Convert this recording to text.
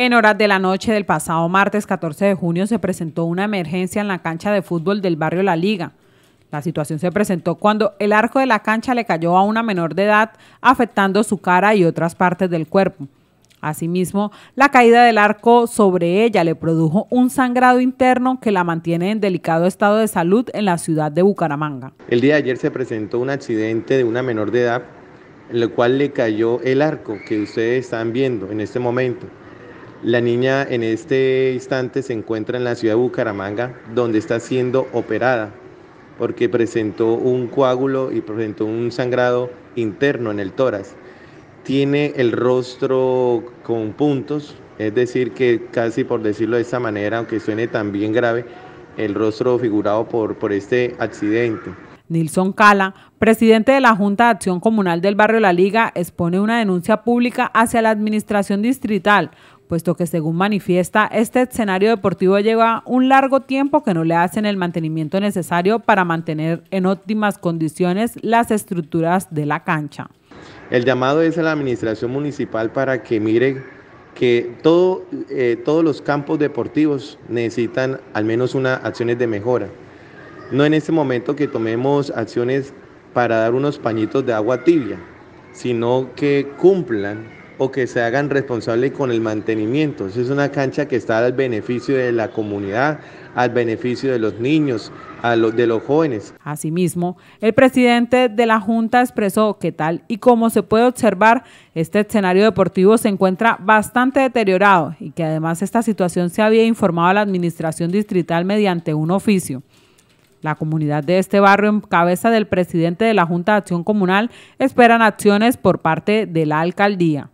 En horas de la noche del pasado martes 14 de junio se presentó una emergencia en la cancha de fútbol del barrio La Liga. La situación se presentó cuando el arco de la cancha le cayó a una menor de edad, afectando su cara y otras partes del cuerpo. Asimismo, la caída del arco sobre ella le produjo un sangrado interno que la mantiene en delicado estado de salud en la ciudad de Bucaramanga. El día de ayer se presentó un accidente de una menor de edad, en el cual le cayó el arco que ustedes están viendo en este momento. La niña en este instante se encuentra en la ciudad de Bucaramanga, donde está siendo operada porque presentó un coágulo y presentó un sangrado interno en el tórax. Tiene el rostro con puntos, es decir, que casi por decirlo de esta manera, aunque suene también grave, el rostro figurado por, por este accidente. Nilson Cala, presidente de la Junta de Acción Comunal del Barrio La Liga, expone una denuncia pública hacia la Administración Distrital puesto que según manifiesta, este escenario deportivo lleva un largo tiempo que no le hacen el mantenimiento necesario para mantener en óptimas condiciones las estructuras de la cancha. El llamado es a la administración municipal para que mire que todo, eh, todos los campos deportivos necesitan al menos unas acciones de mejora. No en este momento que tomemos acciones para dar unos pañitos de agua tibia, sino que cumplan o que se hagan responsables con el mantenimiento. es una cancha que está al beneficio de la comunidad, al beneficio de los niños, de los jóvenes. Asimismo, el presidente de la Junta expresó que tal y como se puede observar, este escenario deportivo se encuentra bastante deteriorado y que además esta situación se había informado a la administración distrital mediante un oficio. La comunidad de este barrio, en cabeza del presidente de la Junta de Acción Comunal, esperan acciones por parte de la alcaldía.